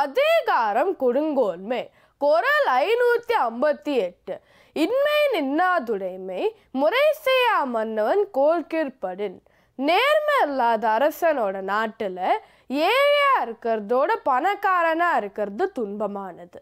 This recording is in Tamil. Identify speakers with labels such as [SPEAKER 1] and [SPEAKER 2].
[SPEAKER 1] அதிகாரம் கொடுங்கோன்மை குரல் ஐநூற்றி ஐம்பத்தி எட்டு இன்மை நின்னாதுடைமை முறை செய்யா மன்னவன் கோல்கிற்படின் நேர்மை இல்லாத அரசனோட நாட்டில் ஏழையாக இருக்கிறதோட பணக்காரனாக இருக்கிறது துன்பமானது